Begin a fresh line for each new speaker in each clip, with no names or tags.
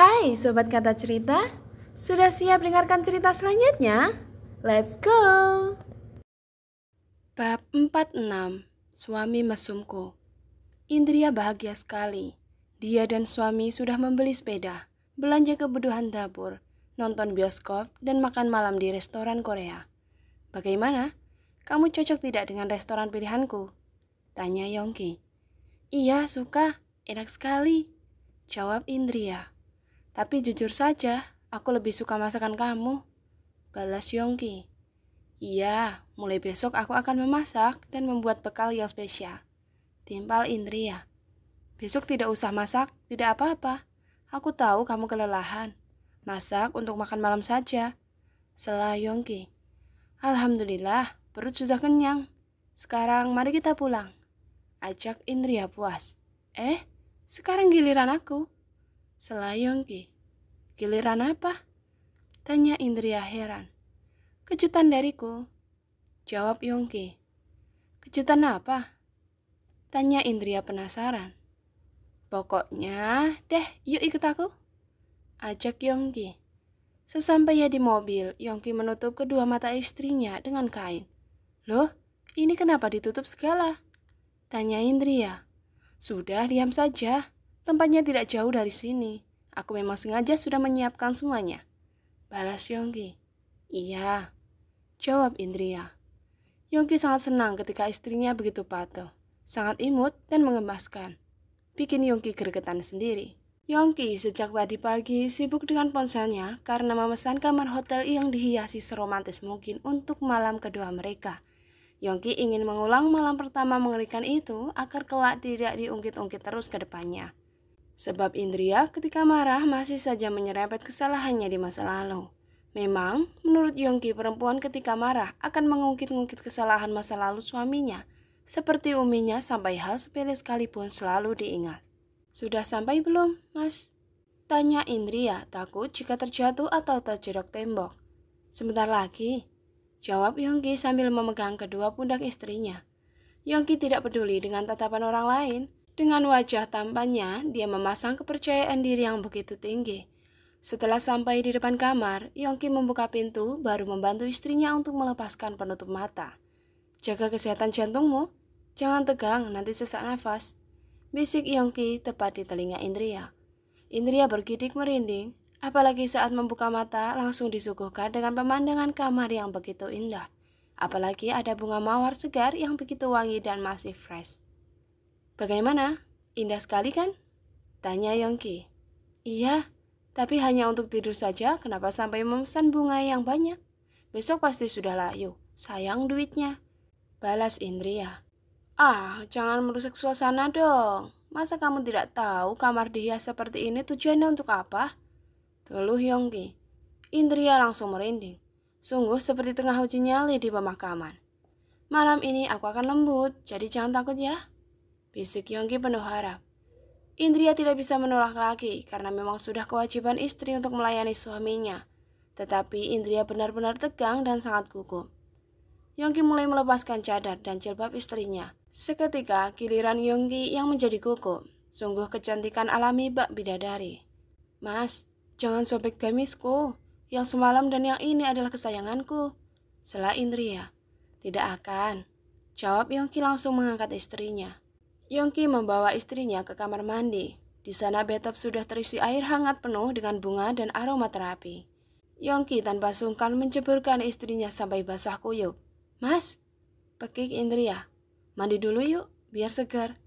Hai Sobat Kata Cerita, sudah siap dengarkan cerita selanjutnya? Let's go! Bab 46 Suami Mesumku Indria bahagia sekali. Dia dan suami sudah membeli sepeda, belanja kebutuhan dapur, nonton bioskop, dan makan malam di restoran Korea. Bagaimana? Kamu cocok tidak dengan restoran pilihanku? Tanya Yongki. Iya, suka. Enak sekali. Jawab Indria. Tapi jujur saja, aku lebih suka masakan kamu. Balas Yongki. Iya, mulai besok aku akan memasak dan membuat bekal yang spesial. Timpal Indria. Ya. Besok tidak usah masak, tidak apa-apa. Aku tahu kamu kelelahan. Masak untuk makan malam saja. Selah Yongki. Alhamdulillah, perut sudah kenyang. Sekarang mari kita pulang. Ajak Indria ya, puas. Eh, sekarang giliran aku. Selayong Ki, giliran apa? Tanya Indria heran. Kejutan dariku. Jawab Yongki. Kejutan apa? Tanya Indria penasaran. Pokoknya, deh, yuk ikut aku. Ajak Yongki. Sesampainya di mobil, Yongki menutup kedua mata istrinya dengan kain. Loh, ini kenapa ditutup segala? Tanya Indria. Sudah, diam saja. Tempatnya tidak jauh dari sini. Aku memang sengaja sudah menyiapkan semuanya. Balas Yongki. Iya. Jawab Indria. Yongki sangat senang ketika istrinya begitu patuh. Sangat imut dan mengemaskan. Bikin Yongki gergetan sendiri. Yongki sejak tadi pagi sibuk dengan ponselnya karena memesan kamar hotel yang dihiasi seromantis mungkin untuk malam kedua mereka. Yongki ingin mengulang malam pertama mengerikan itu agar kelak tidak diungkit-ungkit terus ke depannya. Sebab Indria ketika marah masih saja menyerempet kesalahannya di masa lalu. Memang, menurut Yongki, perempuan ketika marah akan mengungkit-ungkit kesalahan masa lalu suaminya. Seperti uminya sampai hal sepele sekalipun selalu diingat. Sudah sampai belum, mas? Tanya Indria, takut jika terjatuh atau terjerok tembok. Sebentar lagi, jawab Yongki sambil memegang kedua pundak istrinya. Yongki tidak peduli dengan tatapan orang lain. Dengan wajah tampannya, dia memasang kepercayaan diri yang begitu tinggi. Setelah sampai di depan kamar, Yongki membuka pintu baru membantu istrinya untuk melepaskan penutup mata. Jaga kesehatan jantungmu, jangan tegang nanti sesak nafas. Bisik Yongki tepat di telinga Indria. Indria bergidik merinding, apalagi saat membuka mata langsung disuguhkan dengan pemandangan kamar yang begitu indah. Apalagi ada bunga mawar segar yang begitu wangi dan masih fresh. Bagaimana? Indah sekali kan? Tanya Yongki. Iya, tapi hanya untuk tidur saja kenapa sampai memesan bunga yang banyak? Besok pasti sudah layu, sayang duitnya. Balas Indria. Ah, jangan merusak suasana dong. Masa kamu tidak tahu kamar dihias seperti ini tujuannya untuk apa? Teluh Yongki. Indria langsung merinding. Sungguh seperti tengah uji nyali di pemakaman. Malam ini aku akan lembut, jadi jangan takut ya. Bisik Yonggi penuh harap. Indria tidak bisa menolak lagi karena memang sudah kewajiban istri untuk melayani suaminya. Tetapi Indria benar-benar tegang dan sangat gugup. Yongki mulai melepaskan cadar dan jilbab istrinya. Seketika, giliran Yongki yang menjadi gugup. Sungguh kecantikan alami bak bidadari. Mas, jangan sobek gamisku. Yang semalam dan yang ini adalah kesayanganku. Selah Indria. Tidak akan. Jawab Yongki langsung mengangkat istrinya. Yongki membawa istrinya ke kamar mandi. Di sana betap sudah terisi air hangat penuh dengan bunga dan aroma terapi. Yongki tanpa sungkan menceburkan istrinya sampai basah kuyup. Mas, pekik Indria, mandi dulu yuk, biar segar.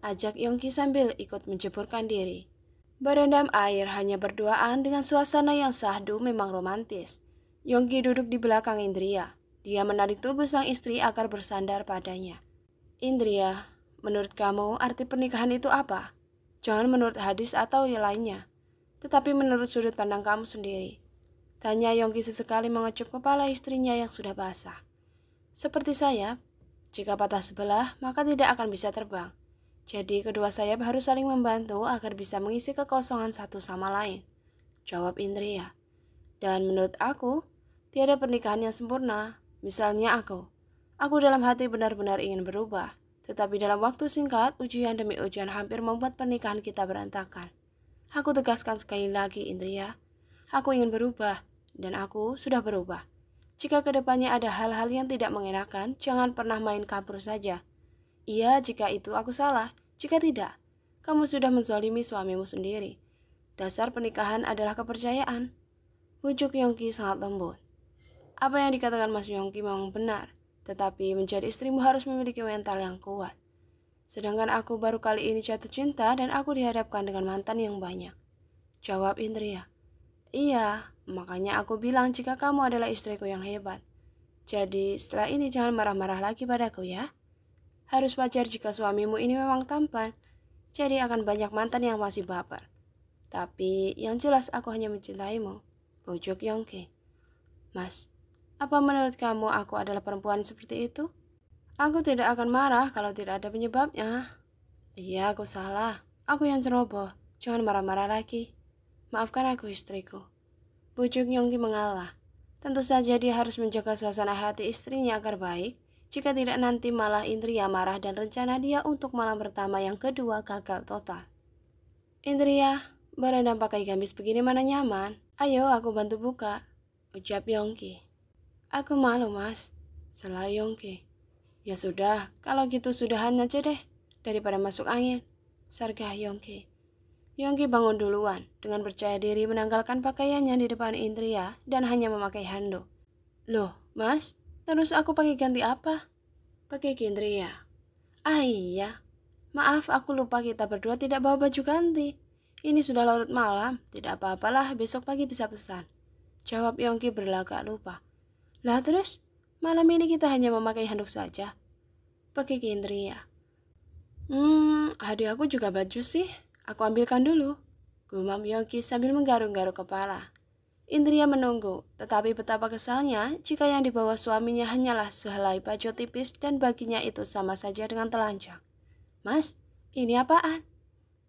Ajak Yongki sambil ikut menceburkan diri. Berendam air hanya berduaan dengan suasana yang sahdu memang romantis. Yongki duduk di belakang Indria. Dia menarik tubuh sang istri agar bersandar padanya. Indria, Menurut kamu, arti pernikahan itu apa? Jangan menurut hadis atau yang lainnya, tetapi menurut sudut pandang kamu sendiri. Tanya Yongki sesekali mengecup kepala istrinya yang sudah basah. Seperti saya, jika patah sebelah, maka tidak akan bisa terbang. Jadi kedua sayap harus saling membantu agar bisa mengisi kekosongan satu sama lain. Jawab Indria. Dan menurut aku, tiada pernikahan yang sempurna. Misalnya aku. Aku dalam hati benar-benar ingin berubah. Tetapi dalam waktu singkat, ujian demi ujian hampir membuat pernikahan kita berantakan. Aku tegaskan sekali lagi, Indria. Aku ingin berubah, dan aku sudah berubah. Jika kedepannya ada hal-hal yang tidak mengenakan, jangan pernah main kabur saja. Iya, jika itu aku salah. Jika tidak, kamu sudah menzolimi suamimu sendiri. Dasar pernikahan adalah kepercayaan. Bujuk Yongki sangat lembut. Apa yang dikatakan Mas Yongki memang benar. Tetapi menjadi istrimu harus memiliki mental yang kuat. Sedangkan aku baru kali ini jatuh cinta dan aku dihadapkan dengan mantan yang banyak. Jawab Indria. Iya, makanya aku bilang jika kamu adalah istriku yang hebat. Jadi setelah ini jangan marah-marah lagi padaku ya. Harus wajar jika suamimu ini memang tampan. Jadi akan banyak mantan yang masih baper. Tapi yang jelas aku hanya mencintaimu. Bujuk Yongke. Mas, apa menurut kamu aku adalah perempuan seperti itu? Aku tidak akan marah kalau tidak ada penyebabnya. Iya, aku salah. Aku yang ceroboh. Jangan marah-marah lagi. Maafkan aku istriku. Bujuk Yongki mengalah. Tentu saja dia harus menjaga suasana hati istrinya agar baik. Jika tidak nanti malah Indria marah dan rencana dia untuk malam pertama yang kedua gagal total. Indria, berendam pakai gamis begini mana nyaman? Ayo aku bantu buka. Ucap Yongki. Aku malu, Mas. Selai Yongki. Ya sudah, kalau gitu sudahan aja deh. Daripada masuk angin. Sargah Yongki. Yongki bangun duluan dengan percaya diri menanggalkan pakaiannya di depan Indria dan hanya memakai handuk. Loh, mas, terus aku pakai ganti apa? Pakai Indria. Ah iya, maaf aku lupa kita berdua tidak bawa baju ganti. Ini sudah larut malam, tidak apa-apalah besok pagi bisa pesan. Jawab Yongki berlagak lupa. Lah terus, malam ini kita hanya memakai handuk saja. Pakai Kindri ya? Hmm, adik aku juga baju sih. Aku ambilkan dulu. Gumam Yongki sambil menggaruk-garuk kepala. Indria menunggu, tetapi betapa kesalnya jika yang dibawa suaminya hanyalah sehelai baju tipis dan baginya itu sama saja dengan telanjang. Mas, ini apaan?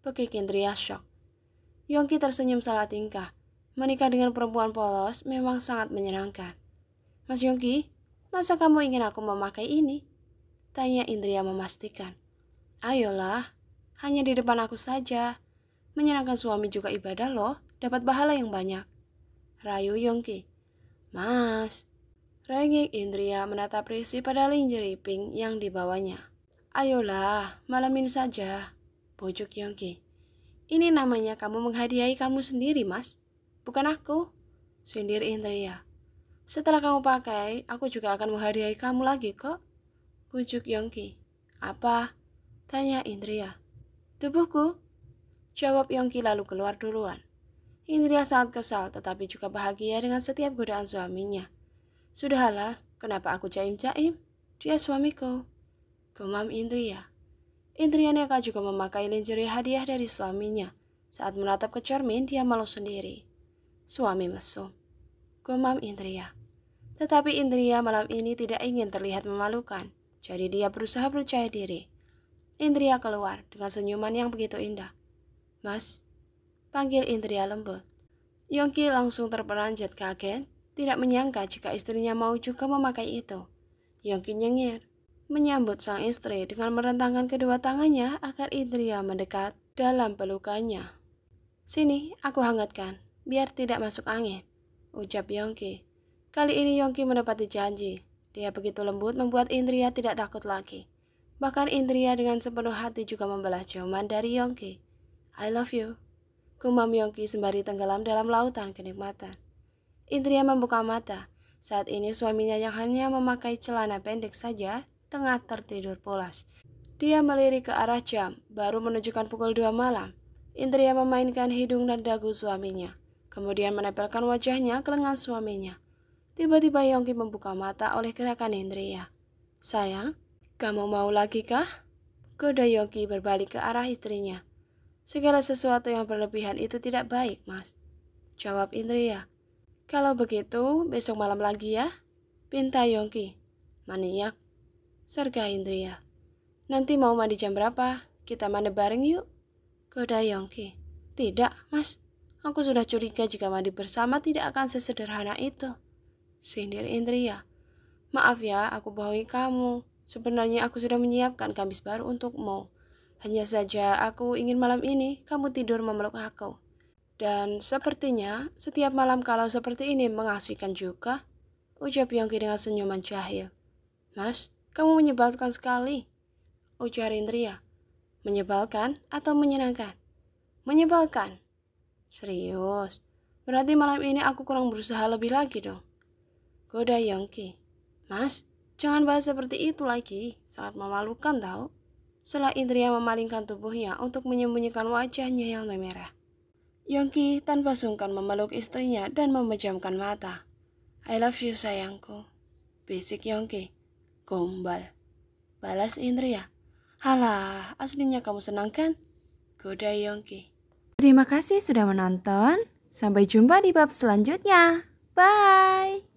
Pekik Indria ya, shock. Yongki tersenyum salah tingkah. Menikah dengan perempuan polos memang sangat menyenangkan. Mas Yongki, masa kamu ingin aku memakai ini? Tanya Indria memastikan. Ayolah, hanya di depan aku saja. Menyenangkan suami juga ibadah loh, dapat pahala yang banyak. Rayu Yongki. Mas, Rengik Indria menatap Risi pada lingerie pink yang dibawanya. Ayolah, malam ini saja, bujuk Yongki. Ini namanya kamu menghadiahi kamu sendiri, mas. Bukan aku, sindir Indria. Setelah kamu pakai, aku juga akan menghadiahi kamu lagi kok. Bujuk Yongki. Apa? Tanya Indria. Tubuhku? Jawab Yongki lalu keluar duluan. Indria sangat kesal tetapi juga bahagia dengan setiap godaan suaminya. Sudahlah, kenapa aku jaim-jaim? Dia suamiku. Gumam Indria. Indria Neka juga memakai lingerie hadiah dari suaminya. Saat menatap ke cermin, dia malu sendiri. Suami mesum. Gumam Indria. Tetapi Indria malam ini tidak ingin terlihat memalukan, jadi dia berusaha percaya diri. Indria keluar dengan senyuman yang begitu indah. Mas, panggil Indria lembut. Yongki langsung terperanjat kaget, tidak menyangka jika istrinya mau juga memakai itu. Yongki nyengir, menyambut sang istri dengan merentangkan kedua tangannya agar Indria mendekat dalam pelukannya. Sini, aku hangatkan, biar tidak masuk angin, ucap Yongki. Kali ini Yongki menepati janji. Dia begitu lembut membuat Indria tidak takut lagi. Bahkan Indria dengan sepenuh hati juga membelah ciuman dari Yongki. I love you. Kumam Yongki sembari tenggelam dalam lautan kenikmatan. Indria membuka mata. Saat ini suaminya yang hanya memakai celana pendek saja tengah tertidur pulas. Dia melirik ke arah jam, baru menunjukkan pukul dua malam. Indria memainkan hidung dan dagu suaminya, kemudian menempelkan wajahnya ke lengan suaminya. Tiba-tiba Yongki membuka mata oleh gerakan Hendria. Sayang, kamu mau lagi kah? Goda Yongki berbalik ke arah istrinya. Segala sesuatu yang berlebihan itu tidak baik, mas. Jawab Indria. Kalau begitu, besok malam lagi ya? Pinta Yongki. Maniak. Serga Indria. Nanti mau mandi jam berapa? Kita mandi bareng yuk. Goda Yongki. Tidak, mas. Aku sudah curiga jika mandi bersama tidak akan sesederhana itu. Sindir Indria. Maaf ya, aku bohongi kamu. Sebenarnya aku sudah menyiapkan gamis baru untukmu. Hanya saja aku ingin malam ini kamu tidur memeluk aku. Dan sepertinya setiap malam kalau seperti ini mengasihkan juga. Ucap Yongki dengan senyuman jahil. Mas, kamu menyebalkan sekali. Ujar Indria. Menyebalkan atau menyenangkan? Menyebalkan. Serius. Berarti malam ini aku kurang berusaha lebih lagi dong. Goda Yongki. Mas, jangan bahas seperti itu lagi. Sangat memalukan tau? Setelah Indria memalingkan tubuhnya untuk menyembunyikan wajahnya yang memerah. Yongki tanpa sungkan memeluk istrinya dan memejamkan mata. I love you sayangku. Bisik Yongki. Gombal. Balas Indria. Halah, aslinya kamu senang kan? Goda Yongki. Terima kasih sudah menonton. Sampai jumpa di bab selanjutnya. Bye!